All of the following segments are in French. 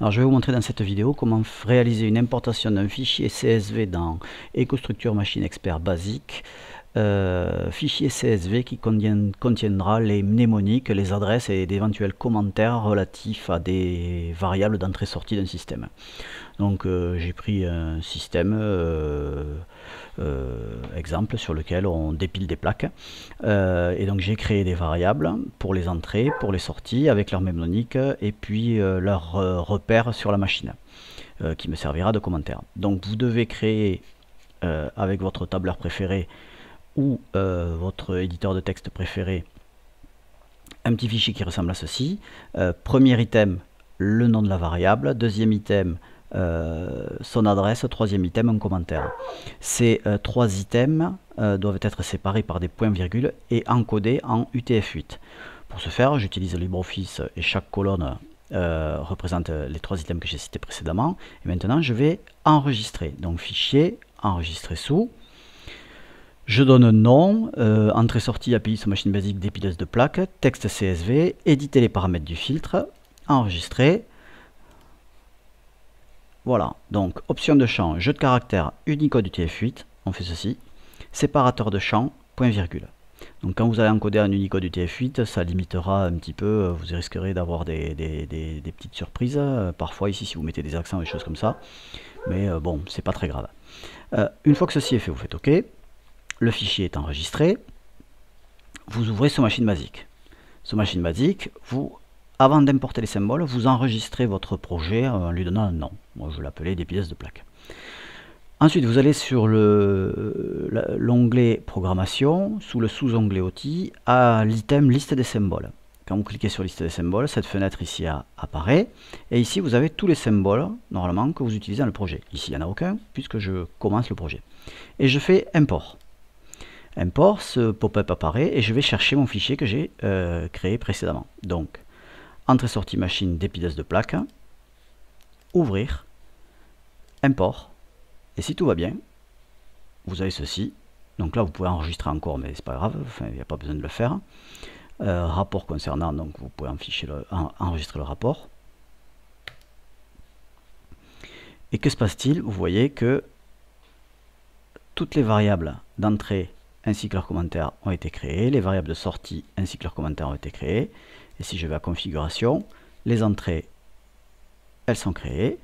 Alors je vais vous montrer dans cette vidéo comment réaliser une importation d'un fichier CSV dans EcoStructure Machine Expert Basique euh, fichier CSV qui contiendra les mnémoniques, les adresses et d'éventuels commentaires relatifs à des variables d'entrée-sortie d'un système. Donc euh, j'ai pris un système euh, exemple sur lequel on dépile des plaques et donc j'ai créé des variables pour les entrées, pour les sorties avec leurs mnémoniques et puis leurs repères sur la machine qui me servira de commentaire. Donc vous devez créer avec votre tableur préféré ou euh, votre éditeur de texte préféré un petit fichier qui ressemble à ceci. Euh, premier item, le nom de la variable. Deuxième item, euh, son adresse. Troisième item, un commentaire. Ces trois items doivent être séparés par des points-virgules et encodés en UTF-8. Pour ce faire, j'utilise LibreOffice et chaque colonne représente les trois items que j'ai cités précédemment. Et maintenant, je vais enregistrer. Donc, fichier, enregistrer sous. Je donne nom, euh, entrée-sortie API sur machine basique dépileuse de plaque, texte CSV, éditer les paramètres du filtre, enregistrer. Voilà, donc option de champ, jeu de caractère, Unicode UTF-8, on fait ceci, séparateur de champ, point virgule. Donc quand vous allez encoder un Unicode UTF-8, ça limitera un petit peu, euh, vous risquerez d'avoir des, petites surprises, euh, parfois ici si vous mettez des accents ou des choses comme ça, mais bon, c'est pas très grave. une fois que ceci est fait, vous faites OK le fichier est enregistré, vous ouvrez ce machine basique. Ce machine basique, vous, avant d'importer les symboles, vous enregistrez votre projet en lui donnant un nom. Moi, je l'appelais des pièces de plaque. Ensuite, vous allez sur l'onglet Programmation, sous le sous-onglet Outils, à l'item Liste des symboles. Quand vous cliquez sur Liste des symboles, cette fenêtre ici apparaît. Et ici, vous avez tous les symboles, normalement, que vous utilisez dans le projet. Ici, il n'y en a aucun, puisque je commence le projet. Et je fais Import import, ce pop-up apparaît et je vais chercher mon fichier que j'ai euh, créé précédemment. Donc, entrée-sortie machine d'épidesse de plaque, ouvrir, import, et si tout va bien, vous avez ceci. Donc là, vous pouvez enregistrer encore, mais c'est pas grave, il n'y a pas besoin de le faire. Euh, rapport concernant, donc vous pouvez enregistrer le rapport. Et que se passe-t-il Vous voyez que toutes les variables d'entrée ainsi que leurs commentaires ont été créés, les variables de sortie ainsi que leurs commentaires ont été créés. Et si je vais à configuration, les entrées, elles sont créées.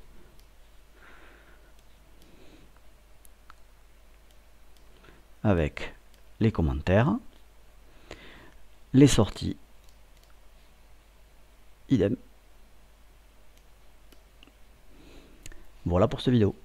Avec les commentaires. Les sorties, idem. Voilà pour cette vidéo.